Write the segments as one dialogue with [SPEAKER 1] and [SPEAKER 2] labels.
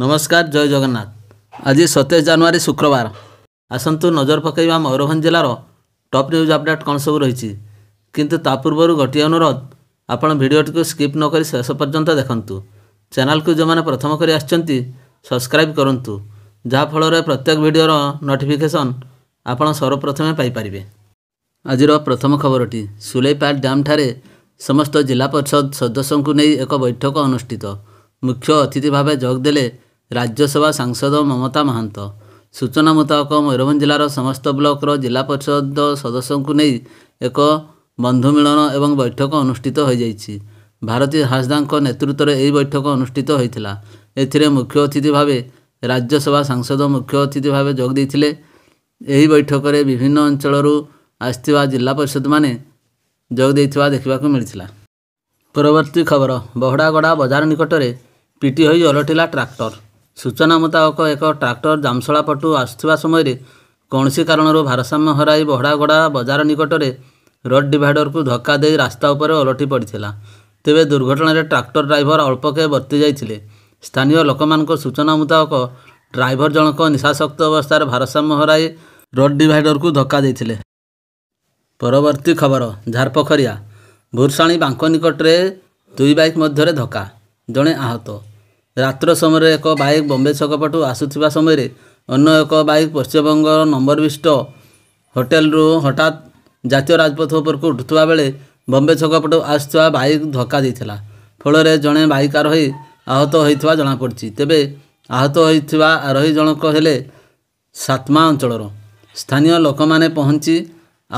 [SPEAKER 1] ନମସ୍କାର ଜୟ ଜଗନ୍ନାଥ ଆଜି ସତେଇଶ ଜାନୁଆରୀ ଶୁକ୍ରବାର ଆସନ୍ତୁ ନଜର ପକାଇବା ମୟୂରଭଞ୍ଜ ଜିଲ୍ଲାର ଟପ୍ ନ୍ୟୁଜ୍ ଅପଡ଼େଟ୍ କ'ଣ ସବୁ ରହିଛି କିନ୍ତୁ ତା ପୂର୍ବରୁ ଗୋଟିଏ ଅନୁରୋଧ ଆପଣ ଭିଡ଼ିଓଟିକୁ ସ୍କିପ୍ ନ କରି ଶେଷ ପର୍ଯ୍ୟନ୍ତ ଦେଖନ୍ତୁ ଚ୍ୟାନେଲକୁ ଯେଉଁମାନେ ପ୍ରଥମ କରି ଆସିଛନ୍ତି ସବସ୍କ୍ରାଇବ୍ କରନ୍ତୁ ଯାହାଫଳରେ ପ୍ରତ୍ୟେକ ଭିଡ଼ିଓର ନୋଟିଫିକେସନ୍ ଆପଣ ସର୍ବପ୍ରଥମେ ପାଇପାରିବେ ଆଜିର ପ୍ରଥମ ଖବରଟି ସୁଲେଇପାଟ ଡ୍ୟାମ୍ଠାରେ ସମସ୍ତ ଜିଲ୍ଲା ପରିଷଦ ସଦସ୍ୟଙ୍କୁ ନେଇ ଏକ ବୈଠକ ଅନୁଷ୍ଠିତ ମୁଖ୍ୟ ଅତିଥି ଭାବେ ଯୋଗ ଦେଲେ ରାଜ୍ୟସଭା ସାଂସଦ ମମତା ମହାନ୍ତ ସୂଚନା ମୁତାବକ ମୟୂରଭଞ୍ଜ ଜିଲ୍ଲାର ସମସ୍ତ ବ୍ଲକର ଜିଲ୍ଲା ପରିଷଦ ସଦସ୍ୟଙ୍କୁ ନେଇ ଏକ ବନ୍ଧୁ ମିଳନ ଏବଂ ବୈଠକ ଅନୁଷ୍ଠିତ ହୋଇଯାଇଛି ଭାରତୀ ହାସଦାଙ୍କ ନେତୃତ୍ୱରେ ଏହି ବୈଠକ ଅନୁଷ୍ଠିତ ହୋଇଥିଲା ଏଥିରେ ମୁଖ୍ୟ ଅତିଥି ଭାବେ ରାଜ୍ୟସଭା ସାଂସଦ ମୁଖ୍ୟ ଅତିଥି ଭାବେ ଯୋଗ ଦେଇଥିଲେ ଏହି ବୈଠକରେ ବିଭିନ୍ନ ଅଞ୍ଚଳରୁ ଆସିଥିବା ଜିଲ୍ଲା ପରିଷଦମାନେ ଯୋଗ ଦେଇଥିବା ଦେଖିବାକୁ ମିଳିଥିଲା ପରବର୍ତ୍ତୀ ଖବର ବହଡ଼ାଗଡ଼ା ବଜାର ନିକଟରେ ପିଟି ହୋଇ ଓଲଟିଲା ଟ୍ରାକ୍ଟର ସୂଚନା ମୁତାବକ ଏକ ଟ୍ରାକ୍ଟର ଜାମଶଳା ପଟୁ ଆସୁଥିବା ସମୟରେ କୌଣସି କାରଣରୁ ଭାରସାମ୍ୟ ହରାଇ ବହଡ଼ାଗଡ଼ା ବଜାର ନିକଟରେ ରୋଡ଼ ଡିଭାଇଡରକୁ ଧକ୍କା ଦେଇ ରାସ୍ତା ଉପରେ ଓଲଟି ପଡ଼ିଥିଲା ତେବେ ଦୁର୍ଘଟଣାରେ ଟ୍ରାକ୍ଟର ଡ୍ରାଇଭର ଅଳ୍ପକେ ବର୍ତ୍ତି ଯାଇଥିଲେ ସ୍ଥାନୀୟ ଲୋକମାନଙ୍କ ସୂଚନା ମୁତାବକ ଡ୍ରାଇଭର ଜଣକ ନିଶାସକ୍ତ ଅବସ୍ଥାରେ ଭାରସାମ୍ୟ ହରାଇ ରୋଡ଼ ଡିଭାଇଡରକୁ ଧକ୍କା ଦେଇଥିଲେ ପରବର୍ତ୍ତୀ ଖବର ଝାରପୋଖରିଆ ଭୁରସାଣୀ ବାଙ୍କ ନିକଟରେ ଦୁଇ ବାଇକ୍ ମଧ୍ୟରେ ଧକ୍କା ଜଣେ ଆହତ ରାତ୍ର ସମୟରେ ଏକ ବାଇକ୍ ବମ୍ବେ ଛକ ପଟୁ ଆସୁଥିବା ସମୟରେ ଅନ୍ୟ ଏକ ବାଇକ୍ ପଶ୍ଚିମବଙ୍ଗ ନମ୍ବର ବିଷ୍ଟ ହୋଟେଲରୁ ହଠାତ୍ ଜାତୀୟ ରାଜପଥ ଉପରକୁ ଉଠୁଥିବା ବେଳେ ବମ୍ବେ ଛକ ପଟୁ ଆସୁଥିବା ବାଇକ୍ ଧକ୍କା ଦେଇଥିଲା ଫଳରେ ଜଣେ ବାଇକ୍ ଆରୋହୀ ଆହତ ହୋଇଥିବା ଜଣାପଡ଼ିଛି ତେବେ ଆହତ ହୋଇଥିବା ଆରୋହୀ ଜଣକ ହେଲେ ସାତମା ଅଞ୍ଚଳର ସ୍ଥାନୀୟ ଲୋକମାନେ ପହଞ୍ଚି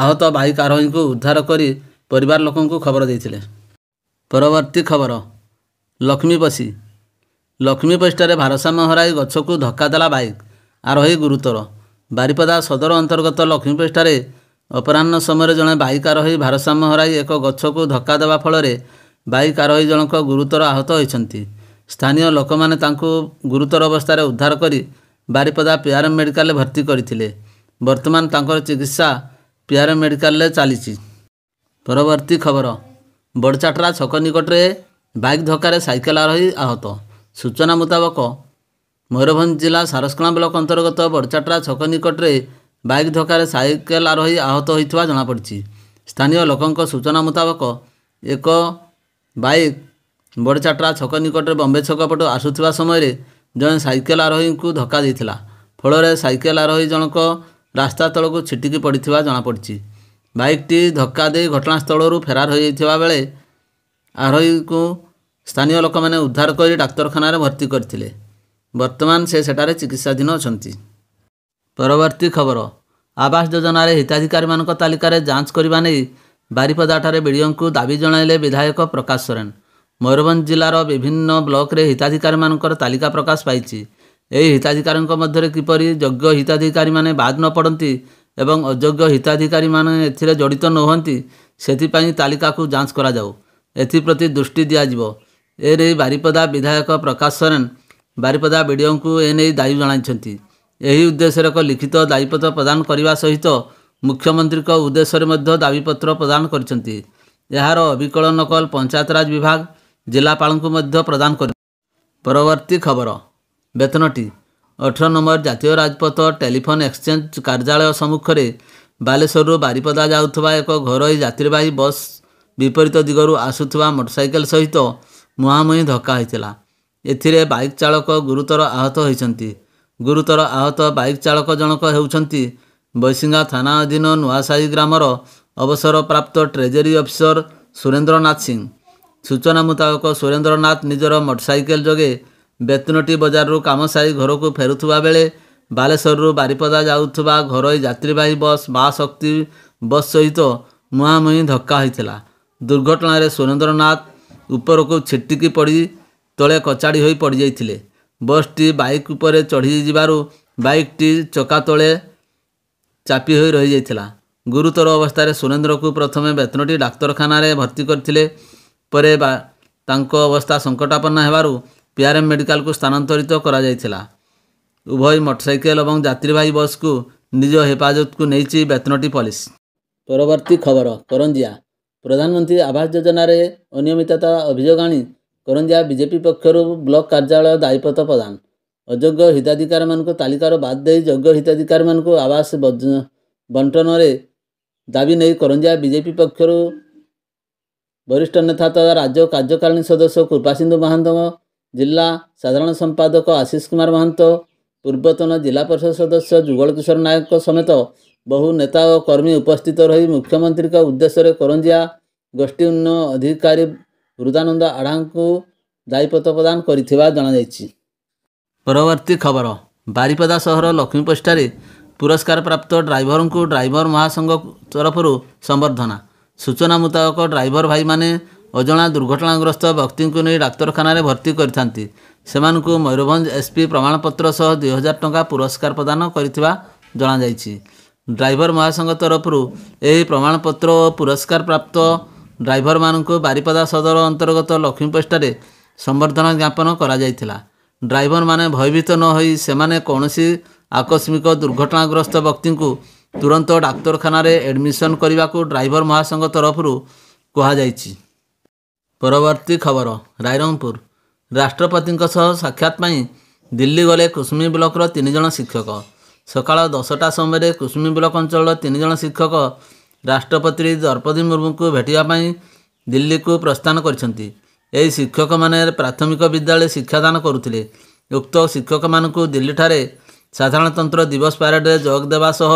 [SPEAKER 1] ଆହତ ବାଇକ୍ ଆରୋହୀଙ୍କୁ ଉଦ୍ଧାର କରି ପରିବାର ଲୋକଙ୍କୁ ଖବର ଦେଇଥିଲେ ପରବର୍ତ୍ତୀ ଖବର ଲକ୍ଷ୍ମୀ ବସି ଲକ୍ଷ୍ମୀପଷ୍ଟରେ ଭାରସାମ୍ୟ ହରାଇ ଗଛକୁ ଧକ୍କା ଦେଲା ବାଇକ୍ ଆରୋହୀ ଗୁରୁତର ବାରିପଦା ସଦର ଅନ୍ତର୍ଗତ ଲକ୍ଷ୍ମୀପଷ୍ଟାରେ ଅପରାହ୍ନ ସମୟରେ ଜଣେ ବାଇକ୍ ଆରୋହୀ ଭାରସାମ୍ୟ ହରାଇ ଏକ ଗଛକୁ ଧକ୍କା ଦେବା ଫଳରେ ବାଇକ୍ ଆରୋହୀ ଜଣଙ୍କ ଗୁରୁତର ଆହତ ହୋଇଛନ୍ତି ସ୍ଥାନୀୟ ଲୋକମାନେ ତାଙ୍କୁ ଗୁରୁତର ଅବସ୍ଥାରେ ଉଦ୍ଧାର କରି ବାରିପଦା ପିଆର୍ଏମ୍ ମେଡ଼ିକାଲରେ ଭର୍ତ୍ତି କରିଥିଲେ ବର୍ତ୍ତମାନ ତାଙ୍କର ଚିକିତ୍ସା ପିଆର୍ଏମ୍ ମେଡ଼ିକାଲରେ ଚାଲିଛି ପରବର୍ତ୍ତୀ ଖବର ବଡ଼ଚାଟରା ଛକ ନିକଟରେ ବାଇକ୍ ଧକ୍କାରେ ସାଇକେଲ ଆରୋହୀ ଆହତ ସୂଚନା ମୁତାବକ ମୟୂରଭଞ୍ଜ ଜିଲ୍ଲା ସାରସକଣା ବ୍ଲକ ଅନ୍ତର୍ଗତ ବଡ଼ଚାଟ୍ରା ଛକ ନିକଟରେ ବାଇକ୍ ଧକ୍କାରେ ସାଇକେଲ ଆରୋହୀ ଆହତ ହୋଇଥିବା ଜଣାପଡ଼ିଛି ସ୍ଥାନୀୟ ଲୋକଙ୍କ ସୂଚନା ମୁତାବକ ଏକ ବାଇକ୍ ବଡ଼ଚାଟ୍ରା ଛକ ନିକଟରେ ବମ୍ବେ ଛକ ପଟୁ ଆସୁଥିବା ସମୟରେ ଜଣେ ସାଇକେଲ ଆରୋହୀଙ୍କୁ ଧକ୍କା ଦେଇଥିଲା ଫଳରେ ସାଇକେଲ ଆରୋହୀ ଜଣକ ରାସ୍ତା ତଳକୁ ଛିଟିକି ପଡ଼ିଥିବା ଜଣାପଡ଼ିଛି ବାଇକ୍ଟି ଧକ୍କା ଦେଇ ଘଟଣାସ୍ଥଳରୁ ଫେରାର ହୋଇଯାଇଥିବା ବେଳେ ଆରୋହୀଙ୍କୁ ସ୍ଥାନୀୟ ଲୋକମାନେ ଉଦ୍ଧାର କରି ଡାକ୍ତରଖାନାରେ ଭର୍ତ୍ତି କରିଥିଲେ ବର୍ତ୍ତମାନ ସେ ସେଠାରେ ଚିକିତ୍ସାଧୀନ ଅଛନ୍ତି ପରବର୍ତ୍ତୀ ଖବର ଆବାସ ଯୋଜନାରେ ହିତାଧିକାରୀମାନଙ୍କ ତାଲିକାରେ ଯାଞ୍ଚ କରିବା ନେଇ ବାରିପଦାଠାରେ ବିଡ଼ିଓଙ୍କୁ ଦାବି ଜଣାଇଲେ ବିଧାୟକ ପ୍ରକାଶ ସୋରେନ ମୟୂରଭଞ୍ଜ ଜିଲ୍ଲାର ବିଭିନ୍ନ ବ୍ଲକରେ ହିତାଧିକାରୀମାନଙ୍କର ତାଲିକା ପ୍ରକାଶ ପାଇଛି ଏହି ହିତାଧିକାରୀଙ୍କ ମଧ୍ୟରେ କିପରି ଯୋଗ୍ୟ ହିତାଧିକାରୀମାନେ ବାଦ୍ ନ ପଡ଼ନ୍ତି ଏବଂ ଅଯୋଗ୍ୟ ହିତାଧିକାରୀମାନେ ଏଥିରେ ଜଡ଼ିତ ନ ସେଥିପାଇଁ ତାଲିକାକୁ ଯାଞ୍ଚ କରାଯାଉ ଏଥିପ୍ରତି ଦୃଷ୍ଟି ଦିଆଯିବ ଏ ନେଇ ବାରିପଦା ବିଧାୟକ ପ୍ରକାଶ ସରେନ ବାରିପଦା ବିଡ଼ିଓଙ୍କୁ ଏନେଇ ଦାୟୀ ଜଣାଇଛନ୍ତି ଏହି ଉଦ୍ଦେଶ୍ୟରେ ଏକ ଲିଖିତ ଦାୟୀପତ୍ର ପ୍ରଦାନ କରିବା ସହିତ ମୁଖ୍ୟମନ୍ତ୍ରୀଙ୍କ ଉଦ୍ଦେଶ୍ୟରେ ମଧ୍ୟ ଦାବିପତ୍ର ପ୍ରଦାନ କରିଛନ୍ତି ଏହାର ଅବିକଳ ନକଲ ପଞ୍ଚାୟତରାଜ ବିଭାଗ ଜିଲ୍ଲାପାଳଙ୍କୁ ମଧ୍ୟ ପ୍ରଦାନ କରି ପରବର୍ତ୍ତୀ ଖବର ବେତନଟି ଅଠର ନମ୍ବର ଜାତୀୟ ରାଜପଥ ଟେଲିଫୋନ୍ ଏକ୍ସଚେଞ୍ଜ କାର୍ଯ୍ୟାଳୟ ସମ୍ମୁଖରେ ବାଲେଶ୍ୱରରୁ ବାରିପଦା ଯାଉଥିବା ଏକ ଘରୋଇ ଯାତ୍ରୀବାହୀ ବସ୍ ବିପରୀତ ଦିଗରୁ ଆସୁଥିବା ମୋଟରସାଇକେଲ ସହିତ ମୁହାଁମୁହିଁ ଧକ୍କା ହୋଇଥିଲା ଏଥିରେ ବାଇକ୍ ଚାଳକ ଗୁରୁତର ଆହତ ହୋଇଛନ୍ତି ଗୁରୁତର ଆହତ ବାଇକ୍ ଚାଳକ ଜଣକ ହେଉଛନ୍ତି ବୈଶିଙ୍ଗା ଥାନା ଅଧୀନ ନୂଆସାହି ଗ୍ରାମର ଅବସରପ୍ରାପ୍ତ ଟ୍ରେଜେରୀ ଅଫିସର ସୁରେନ୍ଦ୍ରନାଥ ସିଂ ସୂଚନା ମୁତାବକ ସୁରେନ୍ଦ୍ରନାଥ ନିଜର ମୋଟରସାଇକେଲ ଯୋଗେ ବେତନଟି ବଜାରରୁ କାମ ସାରି ଘରକୁ ଫେରୁଥିବା ବେଳେ ବାଲେଶ୍ୱରରୁ ବାରିପଦା ଯାଉଥିବା ଘରୋଇ ଯାତ୍ରୀବାହୀ ବସ୍ ମା ଶକ୍ତି ବସ୍ ସହିତ ମୁହାଁମୁହିଁ ଧକ୍କା ହୋଇଥିଲା ଦୁର୍ଘଟଣାରେ ସୁରେନ୍ଦ୍ରନାଥ ଉପରକୁ ଛିଟିକି ପଡ଼ି ତଳେ କଚାଡ଼ି ହୋଇ ପଡ଼ିଯାଇଥିଲେ ବସ୍ଟି ବାଇକ୍ ଉପରେ ଚଢ଼ିଯିବାରୁ ବାଇକ୍ଟି ଚକା ତଳେ ଚାପି ହୋଇ ରହିଯାଇଥିଲା ଗୁରୁତର ଅବସ୍ଥାରେ ସୁରେନ୍ଦ୍ରକୁ ପ୍ରଥମେ ବେତନଟି ଡାକ୍ତରଖାନାରେ ଭର୍ତ୍ତି କରିଥିଲେ ପରେ ତାଙ୍କ ଅବସ୍ଥା ସଙ୍କଟାପନ୍ନ ହେବାରୁ ପିଆରଏମ୍ ମେଡ଼ିକାଲକୁ ସ୍ଥାନାନ୍ତରିତ କରାଯାଇଥିଲା ଉଭୟ ମୋଟରସାଇକେଲ ଏବଂ ଯାତ୍ରୀବାହୀ ବସ୍କୁ ନିଜ ହେଫାଜତକୁ ନେଇଛି ବେତନଟି ପୋଲିସ ପରବର୍ତ୍ତୀ ଖବର କରଞ୍ଜିଆ ପ୍ରଧାନମନ୍ତ୍ରୀ ଆବାସ ଯୋଜନାରେ ଅନିୟମିତତା ଅଭିଯୋଗ ଆଣି କରଞ୍ଜିଆ ବିଜେପି ପକ୍ଷରୁ ବ୍ଲକ କାର୍ଯ୍ୟାଳୟ ଦାୟୀପତ୍ର ପ୍ରଦାନ ଅଯୋଗ୍ୟ ହିତାଧିକାରୀମାନଙ୍କୁ ତାଲିକାରୁ ବାଦ ଦେଇ ଯୋଗ୍ୟ ହିତାଧିକାରୀମାନଙ୍କୁ ଆବାସ ବଣ୍ଟନରେ ଦାବି ନେଇ କରଞ୍ଜିଆ ବିଜେପି ପକ୍ଷରୁ ବରିଷ୍ଠ ନେତା ତଥା ରାଜ୍ୟ କାର୍ଯ୍ୟକାରିଣୀ ସଦସ୍ୟ କୃପାସିନ୍ଧୁ ମହାନ୍ତ ଜିଲ୍ଲା ସାଧାରଣ ସମ୍ପାଦକ ଆଶିଷ କୁମାର ମହାନ୍ତ ପୂର୍ବତନ ଜିଲ୍ଲା ପରିଷଦ ସଦସ୍ୟ ଯୁଗଳ କିଶୋର ନାୟକଙ୍କ ସମେତ ବହୁ ନେତା ଓ କର୍ମୀ ଉପସ୍ଥିତ ରହି ମୁଖ୍ୟମନ୍ତ୍ରୀଙ୍କ ଉଦ୍ଦେଶ୍ୟରେ କରଞ୍ଜିଆ ଗୋଷ୍ଠୀ ଉନ୍ନୟନ ଅଧିକାରୀ ହୃଦାନନ୍ଦ ଆଢ଼ାଙ୍କୁ ଦାୟୀପତ୍ର ପ୍ରଦାନ କରିଥିବା ଜଣାଯାଇଛି ପରବର୍ତ୍ତୀ ଖବର ବାରିପଦା ସହର ଲକ୍ଷ୍ମୀପୋଷ୍ଠାରେ ପୁରସ୍କାର ପ୍ରାପ୍ତ ଡ୍ରାଇଭରଙ୍କୁ ଡ୍ରାଇଭର ମହାସଂଘ ତରଫରୁ ସମ୍ବର୍ଦ୍ଧନା ସୂଚନା ମୁତାବକ ଡ୍ରାଇଭର ଭାଇମାନେ ଅଜଣା ଦୁର୍ଘଟଣାଗ୍ରସ୍ତ ବ୍ୟକ୍ତିଙ୍କୁ ନେଇ ଡାକ୍ତରଖାନାରେ ଭର୍ତ୍ତି କରିଥାନ୍ତି ସେମାନଙ୍କୁ ମୟୂରଭଞ୍ଜ ଏସ୍ପି ପ୍ରମାଣପତ୍ର ସହ ଦୁଇ ହଜାର ଟଙ୍କା ପୁରସ୍କାର ପ୍ରଦାନ କରିଥିବା ଜଣାଯାଇଛି ଡ୍ରାଇଭର ମହାସଂଘ ତରଫରୁ ଏହି ପ୍ରମାଣପତ୍ର ଓ ପୁରସ୍କାର ପ୍ରାପ୍ତ ଡ୍ରାଇଭରମାନଙ୍କୁ ବାରିପଦା ସଦର ଅନ୍ତର୍ଗତ ଲକ୍ଷ୍ମୀପୋଷ୍ଟାରେ ସମ୍ବର୍ଦ୍ଧନା ଜ୍ଞାପନ କରାଯାଇଥିଲା ଡ୍ରାଇଭରମାନେ ଭୟଭୀତ ନ ହୋଇ ସେମାନେ କୌଣସି ଆକସ୍ମିକ ଦୁର୍ଘଟଣାଗ୍ରସ୍ତ ବ୍ୟକ୍ତିଙ୍କୁ ତୁରନ୍ତ ଡାକ୍ତରଖାନାରେ ଆଡ଼ମିସନ୍ କରିବାକୁ ଡ୍ରାଇଭର ମହାସଂଘ ତରଫରୁ କୁହାଯାଇଛି ପରବର୍ତ୍ତୀ ଖବର ରାଇରଙ୍ଗପୁର ରାଷ୍ଟ୍ରପତିଙ୍କ ସହ ସାକ୍ଷାତ ପାଇଁ ଦିଲ୍ଲୀ ଗଲେ କୁସୁମୀ ବ୍ଲକର ତିନି ଜଣ ଶିକ୍ଷକ ସକାଳ ଦଶଟା ସମୟରେ କୁସୁମୀ ବ୍ଲକ ଅଞ୍ଚଳର ତିନି ଜଣ ଶିକ୍ଷକ ରାଷ୍ଟ୍ରପତି ଦ୍ରୌପଦୀ ମୁର୍ମୁଙ୍କୁ ଭେଟିବା ପାଇଁ ଦିଲ୍ଲୀକୁ ପ୍ରସ୍ଥାନ କରିଛନ୍ତି ଏହି ଶିକ୍ଷକମାନେ ପ୍ରାଥମିକ ବିଦ୍ୟାଳୟ ଶିକ୍ଷାଦାନ କରୁଥିଲେ ଉକ୍ତ ଶିକ୍ଷକମାନଙ୍କୁ ଦିଲ୍ଲୀଠାରେ ସାଧାରଣତନ୍ତ୍ର ଦିବସ ପ୍ୟାରେଡ଼ରେ ଯୋଗ ଦେବା ସହ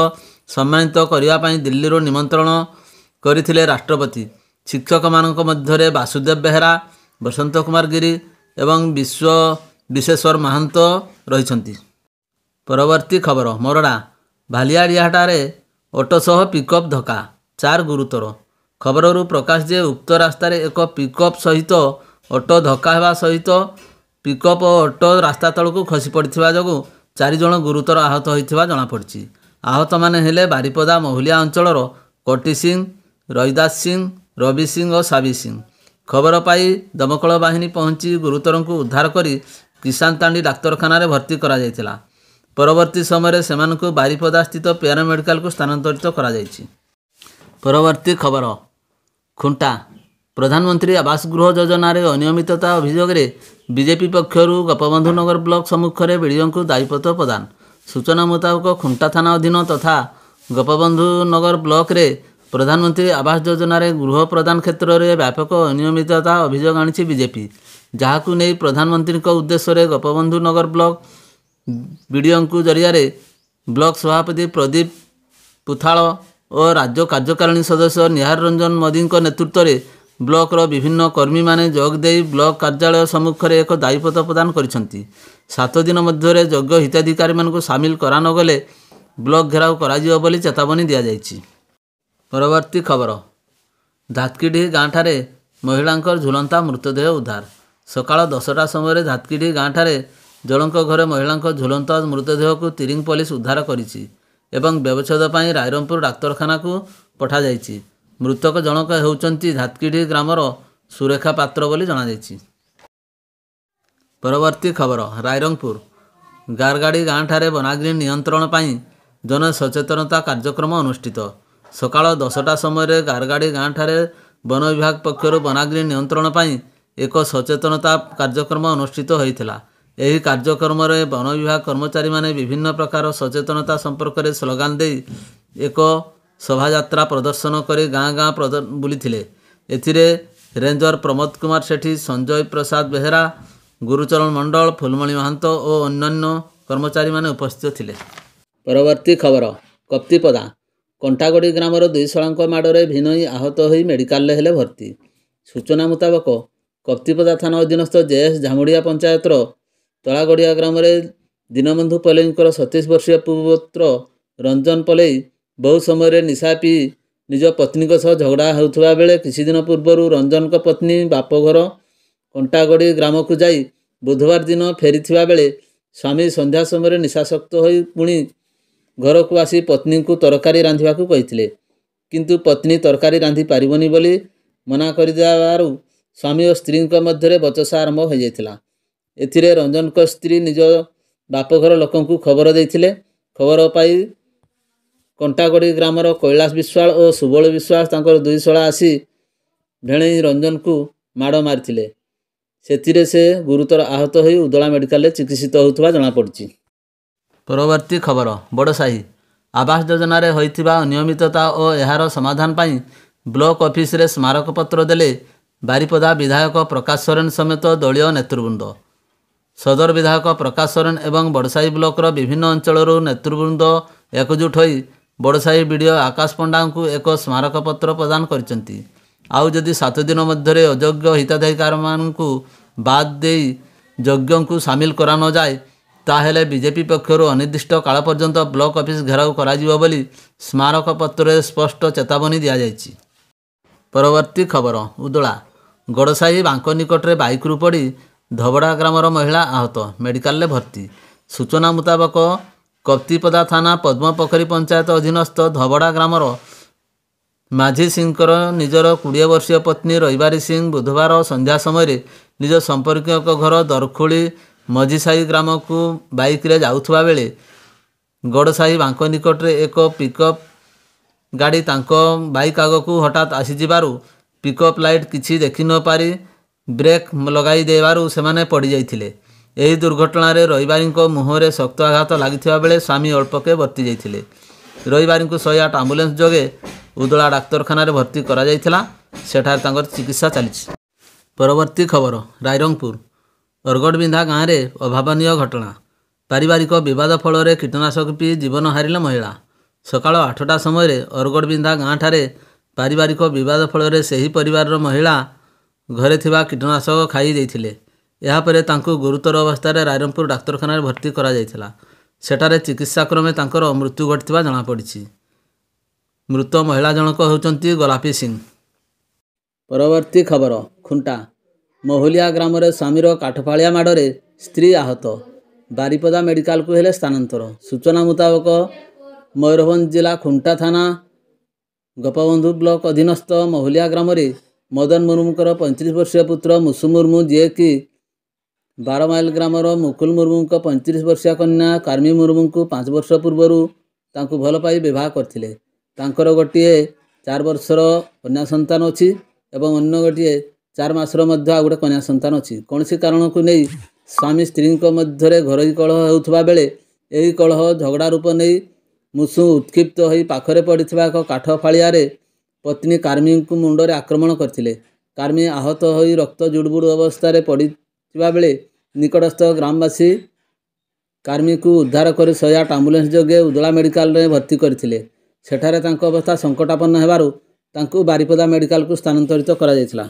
[SPEAKER 1] ସମ୍ମାନିତ କରିବା ପାଇଁ ଦିଲ୍ଲୀରୁ ନିମନ୍ତ୍ରଣ କରିଥିଲେ ରାଷ୍ଟ୍ରପତି ଶିକ୍ଷକମାନଙ୍କ ମଧ୍ୟରେ ବାସୁଦେବ ବେହେରା ବସନ୍ତ କୁମାର ଗିରି ଏବଂ ବିଶ୍ୱ ବିଶ୍ୱେଶ୍ୱର ମହାନ୍ତ ରହିଛନ୍ତି ପରବର୍ତ୍ତୀ ଖବର ମରଡ଼ା ବାଲିଆଡ଼ିଆଠାରେ ଅଟୋ ସହ ପିକଅପ୍ ଧକ୍କା ଚାର ଗୁରୁତର ଖବରରୁ ପ୍ରକାଶ ଯେ ଉକ୍ତ ରାସ୍ତାରେ ଏକ ପିକଅପ୍ ସହିତ ଅଟୋ ଧକ୍କା ହେବା ସହିତ ପିକଅପ୍ ଓ ଅଟୋ ରାସ୍ତା ତଳକୁ ଖସି ପଡ଼ିଥିବା ଯୋଗୁଁ ଚାରିଜଣ ଗୁରୁତର ଆହତ ହୋଇଥିବା ଜଣାପଡ଼ିଛି ଆହତମାନେ ହେଲେ ବାରିପଦା ମହୁଲିଆ ଅଞ୍ଚଳର କଟି ସିଂ ରହିଦାସ ସିଂ ରବି ସିଂ ଓ ସାବି ସିଂ ଖବର ପାଇ ଦମକଳ ବାହିନୀ ପହଞ୍ଚି ଗୁରୁତରଙ୍କୁ ଉଦ୍ଧାର କରି କିଷାନ ତାଣ୍ଡି ଡାକ୍ତରଖାନାରେ ଭର୍ତ୍ତି କରାଯାଇଥିଲା ପରବର୍ତ୍ତୀ ସମୟରେ ସେମାନଙ୍କୁ ବାରିପଦାସ୍ଥିତ ପିଆର ମେଡ଼ିକାଲକୁ ସ୍ଥାନାନ୍ତରିତ କରାଯାଇଛି ପରବର୍ତ୍ତୀ ଖବର ଖୁଣ୍ଟା ପ୍ରଧାନମନ୍ତ୍ରୀ ଆବାସ ଗୃହ ଯୋଜନାରେ ଅନିୟମିତତା ଅଭିଯୋଗରେ ବିଜେପି ପକ୍ଷରୁ ଗୋପବନ୍ଧୁନଗର ବ୍ଲକ ସମ୍ମୁଖରେ ବିଡ଼ିଓଙ୍କୁ ଦାୟୀପତ୍ର ପ୍ରଦାନ ସୂଚନା ମୁତାବକ ଖୁଣ୍ଟା ଥାନା ଅଧୀନ ତଥା ଗୋପବନ୍ଧୁନଗର ବ୍ଲକରେ ପ୍ରଧାନମନ୍ତ୍ରୀ ଆବାସ ଯୋଜନାରେ ଗୃହ ପ୍ରଦାନ କ୍ଷେତ୍ରରେ ବ୍ୟାପକ ଅନିୟମିତତା ଅଭିଯୋଗ ଆଣିଛି ବିଜେପି ଯାହାକୁ ନେଇ ପ୍ରଧାନମନ୍ତ୍ରୀଙ୍କ ଉଦ୍ଦେଶ୍ୟରେ ଗୋପବନ୍ଧୁ ନଗର ବ୍ଲକ ବିଡ଼ିଓଙ୍କ ଜରିଆରେ ବ୍ଲକ ସଭାପତି ପ୍ରଦୀପ ପୁଥାଳ ଓ ରାଜ୍ୟ କାର୍ଯ୍ୟକାରିଣୀ ସଦସ୍ୟ ନିହାର ରଞ୍ଜନ ମୋଦିଙ୍କ ନେତୃତ୍ୱରେ ବ୍ଲକର ବିଭିନ୍ନ କର୍ମୀମାନେ ଯୋଗ ଦେଇ ବ୍ଲକ କାର୍ଯ୍ୟାଳୟ ସମ୍ମୁଖରେ ଏକ ଦାୟୀପତ୍ର ପ୍ରଦାନ କରିଛନ୍ତି ସାତ ଦିନ ମଧ୍ୟରେ ଯୋଗ୍ୟ ହିତାଧିକାରୀମାନଙ୍କୁ ସାମିଲ କରାନଗଲେ ବ୍ଲକ ଘେରାଉ କରାଯିବ ବୋଲି ଚେତାବନୀ ଦିଆଯାଇଛି ପରବର୍ତ୍ତୀ ଖବର ଧାତକିଡ଼ି ଗାଁଠାରେ ମହିଳାଙ୍କ ଝୁଲନ୍ତା ମୃତଦେହ ଉଦ୍ଧାର ସକାଳ ଦଶଟା ସମୟରେ ଧାତକିଡ଼ି ଗାଁଠାରେ ଜଣଙ୍କ ଘରେ ମହିଳାଙ୍କ ଝୁଲନ୍ତା ମୃତଦେହକୁ ତିରିଙ୍ଗ ପୋଲିସ ଉଦ୍ଧାର କରିଛି ଏବଂ ବ୍ୟବଚ୍ଛେଦ ପାଇଁ ରାଇରଙ୍ଗପୁର ଡାକ୍ତରଖାନାକୁ ପଠାଯାଇଛି ମୃତକ ଜଣକ ହେଉଛନ୍ତି ଧାତକିଡ଼ି ଗ୍ରାମର ସୁରେଖା ପାତ୍ର ବୋଲି ଜଣାଯାଇଛି ପରବର୍ତ୍ତୀ ଖବର ରାଇରଙ୍ଗପୁର ଗାରଗାଡ଼ି ଗାଁଠାରେ ବନାଗ୍ନି ନିୟନ୍ତ୍ରଣ ପାଇଁ ଜନସଚେତନତା କାର୍ଯ୍ୟକ୍ରମ ଅନୁଷ୍ଠିତ ସକାଳ ଦଶଟା ସମୟରେ ଗାରଗାଡ଼ି ଗାଁଠାରେ ବନ ବିଭାଗ ପକ୍ଷରୁ ବନାଗ୍ନି ନିୟନ୍ତ୍ରଣ ପାଇଁ ଏକ ସଚେତନତା କାର୍ଯ୍ୟକ୍ରମ ଅନୁଷ୍ଠିତ ହୋଇଥିଲା ଏହି କାର୍ଯ୍ୟକ୍ରମରେ ବନ ବିଭାଗ କର୍ମଚାରୀମାନେ ବିଭିନ୍ନ ପ୍ରକାର ସଚେତନତା ସମ୍ପର୍କରେ ସ୍ଲୋଗାନ ଦେଇ ଏକ ଶୋଭାଯାତ୍ରା ପ୍ରଦର୍ଶନ କରି ଗାଁ ଗାଁ ବୁଲିଥିଲେ ଏଥିରେ ରେଞ୍ଜର ପ୍ରମୋଦ କୁମାର ସେଠୀ ସଞ୍ଜୟ ପ୍ରସାଦ ବେହେରା ଗୁରୁଚରଣ ମଣ୍ଡଳ ଫୁଲମଣି ମହାନ୍ତ ଓ ଅନ୍ୟାନ୍ୟ କର୍ମଚାରୀମାନେ ଉପସ୍ଥିତ ଥିଲେ ପରବର୍ତ୍ତୀ ଖବର କପ୍ତିପଦା କଣ୍ଟାଗଡ଼ି ଗ୍ରାମର ଦୁଇ ଶଳାଙ୍କ ମାଡ଼ରେ ଭିନୋଇ ଆହତ ହୋଇ ମେଡିକାଲରେ ହେଲେ ଭର୍ତ୍ତି ସୂଚନା ମୁତାବକ କପ୍ତିପଦା ଥାନା ଅଧୀନସ୍ଥ ଜେଏସ୍ ଝାମୁଡ଼ିଆ ପଞ୍ଚାୟତର ତଳାଗଡ଼ିଆ ଗ୍ରାମରେ ଦୀନବନ୍ଧୁ ପଲେଇଙ୍କର ସତେଇଶ ବର୍ଷୀୟ ପୁତ୍ର ରଞ୍ଜନ ପଲେଇ ବହୁ ସମୟରେ ନିଶା ପିଇ ନିଜ ପତ୍ନୀଙ୍କ ସହ ଝଗଡ଼ା ହେଉଥିବା ବେଳେ କିଛି ଦିନ ପୂର୍ବରୁ ରଞ୍ଜନଙ୍କ ପତ୍ନୀ ବାପଘର କଣ୍ଟାଗଡ଼ି ଗ୍ରାମକୁ ଯାଇ ବୁଧବାର ଦିନ ଫେରିଥିବା ବେଳେ ସ୍ୱାମୀ ସନ୍ଧ୍ୟା ସମୟରେ ନିଶାସକ୍ତ ହୋଇ ପୁଣି ଘରକୁ ଆସି ପତ୍ନୀଙ୍କୁ ତରକାରୀ ରାନ୍ଧିବାକୁ କହିଥିଲେ କିନ୍ତୁ ପତ୍ନୀ ତରକାରୀ ରାନ୍ଧି ପାରିବନି ବୋଲି ମନା କରିଦେବାରୁ ସ୍ୱାମୀ ଓ ସ୍ତ୍ରୀଙ୍କ ମଧ୍ୟରେ ବଚସା ଆରମ୍ଭ ହୋଇଯାଇଥିଲା ଏଥିରେ ରଞ୍ଜନଙ୍କ ସ୍ତ୍ରୀ ନିଜ ବାପଘର ଲୋକଙ୍କୁ ଖବର ଦେଇଥିଲେ ଖବର ପାଇ କଣ୍ଟାଗଡ଼ି ଗ୍ରାମର କୈଳାସ ବିଶ୍ୱାଳ ଓ ସୁବଳ ବିଶ୍ୱାସ ତାଙ୍କର ଦୁଇ ଶଳା ଆସି ଭେଣେଇ ରଞ୍ଜନକୁ ମାଡ଼ ମାରିଥିଲେ ସେଥିରେ ସେ ଗୁରୁତର ଆହତ ହୋଇ ଉଦଳା ମେଡ଼ିକାଲରେ ଚିକିତ୍ସିତ ହେଉଥିବା ଜଣାପଡ଼ିଛି ପରବର୍ତ୍ତୀ ଖବର ବଡ଼ସାହି ଆବାସ ଯୋଜନାରେ ହୋଇଥିବା ଅନିୟମିତତା ଓ ଏହାର ସମାଧାନ ପାଇଁ ବ୍ଲକ ଅଫିସରେ ସ୍ମାରକପତ୍ର ଦେଲେ ବାରିପଦା ବିଧାୟକ ପ୍ରକାଶ ସୋରେନ ସମେତ ଦଳୀୟ ନେତୃବୃନ୍ଦ ସଦର ବିଧାୟକ ପ୍ରକାଶ ସୋରେନ ଏବଂ ବଡ଼ସାହି ବ୍ଲକର ବିଭିନ୍ନ ଅଞ୍ଚଳରୁ ନେତୃବୃନ୍ଦ ଏକଜୁଟ ହୋଇ ବଡ଼ସାହି ବିଡ଼ିଓ ଆକାଶ ପଣ୍ଡାଙ୍କୁ ଏକ ସ୍ମାରକପତ୍ର ପ୍ରଦାନ କରିଛନ୍ତି ଆଉ ଯଦି ସାତ ଦିନ ମଧ୍ୟରେ ଅଯୋଗ୍ୟ ହିତାଧିକାରୀମାନଙ୍କୁ ବାଦ ଦେଇ ଯଜ୍ଞଙ୍କୁ ସାମିଲ କରାନଯାଏ ତାହେଲେ ବିଜେପି ପକ୍ଷରୁ ଅନିର୍ଦ୍ଦିଷ୍ଟ କାଳ ପର୍ଯ୍ୟନ୍ତ ବ୍ଲକ୍ ଅଫିସ୍ ଘେରାଉ କରାଯିବ ବୋଲି ସ୍ମାରକପତ୍ରରେ ସ୍ପଷ୍ଟ ଚେତାବନୀ ଦିଆଯାଇଛି ପରବର୍ତ୍ତୀ ଖବର ଉଦଳା ଗଡ଼ସାହି ବାଙ୍କ ନିକଟରେ ବାଇକ୍ରୁ ପଡ଼ି ଧବଡ଼ା ଗ୍ରାମର ମହିଳା ଆହତ ମେଡ଼ିକାଲରେ ଭର୍ତ୍ତି ସୂଚନା ମୁତାବକ କପ୍ତିପଦା ଥାନା ପଦ୍ମପୋଖରୀ ପଞ୍ଚାୟତ ଅଧୀନସ୍ଥ ଧବଡ଼ା ଗ୍ରାମର ମାଝି ସିଂଙ୍କର ନିଜର କୋଡ଼ିଏ ବର୍ଷୀୟ ପତ୍ନୀ ରବିବାରୀ ସିଂ ବୁଧବାର ସନ୍ଧ୍ୟା ସମୟରେ ନିଜ ସମ୍ପର୍କୀୟଙ୍କ ଘର ଦରଖୁଳି ମଝିସାହି ଗ୍ରାମକୁ ବାଇକ୍ରେ ଯାଉଥିବା ବେଳେ ଗଡ଼ସାହି ବାଙ୍କ ନିକଟରେ ଏକ ପିକଅପ୍ ଗାଡ଼ି ତାଙ୍କ ବାଇକ୍ ଆଗକୁ ହଠାତ୍ ଆସିଯିବାରୁ ପିକଅପ୍ ଲାଇଟ୍ କିଛି ଦେଖିନପାରି ବ୍ରେକ୍ ଲଗାଇ ଦେବାରୁ ସେମାନେ ପଡ଼ିଯାଇଥିଲେ ଏହି ଦୁର୍ଘଟଣାରେ ରହିବାରୀଙ୍କ ମୁହଁରେ ଶକ୍ତ ଆଘାତ ଲାଗିଥିବା ବେଳେ ସ୍ୱାମୀ ଅଳ୍ପକେ ବର୍ତ୍ତି ଯାଇଥିଲେ ରହିବାରୀଙ୍କୁ ଶହେ ଆଠ ଆମ୍ବୁଲାନ୍ସ ଯୋଗେ ଉଦଳା ଡାକ୍ତରଖାନାରେ ଭର୍ତ୍ତି କରାଯାଇଥିଲା ସେଠାରେ ତାଙ୍କର ଚିକିତ୍ସା ଚାଲିଛି ପରବର୍ତ୍ତୀ ଖବର ରାଇରଙ୍ଗପୁର ଅରଗଡ଼ବିନ୍ଧା ଗାଁରେ ଅଭାବନୀୟ ଘଟଣା ପାରିବାରିକ ବିବାଦ ଫଳରେ କୀଟନାଶକ ପିଇ ଜୀବନ ହାରିଲେ ମହିଳା ସକାଳ ଆଠଟା ସମୟରେ ଅରଗଡ଼ବିନ୍ଧା ଗାଁଠାରେ ପାରିବାରିକ ବିବାଦ ଫଳରେ ସେହି ପରିବାରର ମହିଳା ଘରେ ଥିବା କୀଟନାଶକ ଖାଇ ଦେଇଥିଲେ ଏହାପରେ ତାଙ୍କୁ ଗୁରୁତର ଅବସ୍ଥାରେ ରାଇରଙ୍ଗପୁର ଡାକ୍ତରଖାନାରେ ଭର୍ତ୍ତି କରାଯାଇଥିଲା ସେଠାରେ ଚିକିତ୍ସା କ୍ରମେ ତାଙ୍କର ମୃତ୍ୟୁ ଘଟିଥିବା ଜଣାପଡ଼ିଛି ମୃତ ମହିଳା ଜଣକ ହେଉଛନ୍ତି ଗୋଲାପି ସିଂ ପରବର୍ତ୍ତୀ ଖବର ଖୁଣ୍ଟା ମହୁଲିଆ ଗ୍ରାମରେ ସ୍ୱାମୀର କାଠଫାଳିଆ ମାଡ଼ରେ ସ୍ତ୍ରୀ ଆହତ ବାରିପଦା ମେଡ଼ିକାଲକୁ ହେଲେ ସ୍ଥାନାନ୍ତର ସୂଚନା ମୁତାବକ ମୟୂରଭଞ୍ଜ ଜିଲ୍ଲା ଖୁଣ୍ଟା ଥାନା ଗୋପବନ୍ଧୁ ବ୍ଲକ ଅଧୀନସ୍ଥ ମହୁଲିଆ ଗ୍ରାମରେ ମଦନ ମୁର୍ମୁଙ୍କର ପଇଁତିରିଶ ବର୍ଷୀୟ ପୁତ୍ର ମୁସୁ ମୁର୍ମୁ ଯିଏକି ବାରମାଇଲ ଗ୍ରାମର ମୁକୁଲ ମୁର୍ମୁଙ୍କ ପଇଁତିରିଶ ବର୍ଷିଆ କନ୍ୟା କାର୍ମୀ ମୁର୍ମୁଙ୍କୁ ପାଞ୍ଚ ବର୍ଷ ପୂର୍ବରୁ ତାଙ୍କୁ ଭଲ ପାଇ ବିବାହ କରିଥିଲେ ତାଙ୍କର ଗୋଟିଏ ଚାରି ବର୍ଷର କନ୍ୟା ସନ୍ତାନ ଅଛି ଏବଂ ଅନ୍ୟ ଗୋଟିଏ ଚାରି ମାସର ମଧ୍ୟ ଆଉ ଗୋଟେ କନ୍ୟା ସନ୍ତାନ ଅଛି କୌଣସି କାରଣକୁ ନେଇ ସ୍ୱାମୀ ସ୍ତ୍ରୀଙ୍କ ମଧ୍ୟରେ ଘରୋଇ କଳହ ହେଉଥିବା ବେଳେ ଏହି କଳହ ଝଗଡ଼ା ରୂପ ନେଇ ମୁସୁ ଉତ୍କ୍ଷିପ୍ତ ହୋଇ ପାଖରେ ପଡ଼ିଥିବା ଏକ କାଠ ଫାଳିଆରେ ପତ୍ନୀ କାର୍ମୀଙ୍କୁ ମୁଣ୍ଡରେ ଆକ୍ରମଣ କରିଥିଲେ କାର୍ମୀ ଆହତ ହୋଇ ରକ୍ତ ଜୁଡ଼ୁବୁଡ଼ୁ ଅବସ୍ଥାରେ ପଡ଼ିଥିବା ବେଳେ ନିକଟସ୍ଥ ଗ୍ରାମବାସୀ କାର୍ମୀଙ୍କୁ ଉଦ୍ଧାର କରି ଶହେ ଆଠ ଆମ୍ବୁଲାନ୍ସ ଯୋଗେ ଉଦଳା ମେଡ଼ିକାଲରେ ଭର୍ତ୍ତି କରିଥିଲେ ସେଠାରେ ତାଙ୍କ ଅବସ୍ଥା ସଙ୍କଟାପନ୍ନ ହେବାରୁ ତାଙ୍କୁ ବାରିପଦା ମେଡ଼ିକାଲକୁ ସ୍ଥାନାନ୍ତରିତ କରାଯାଇଥିଲା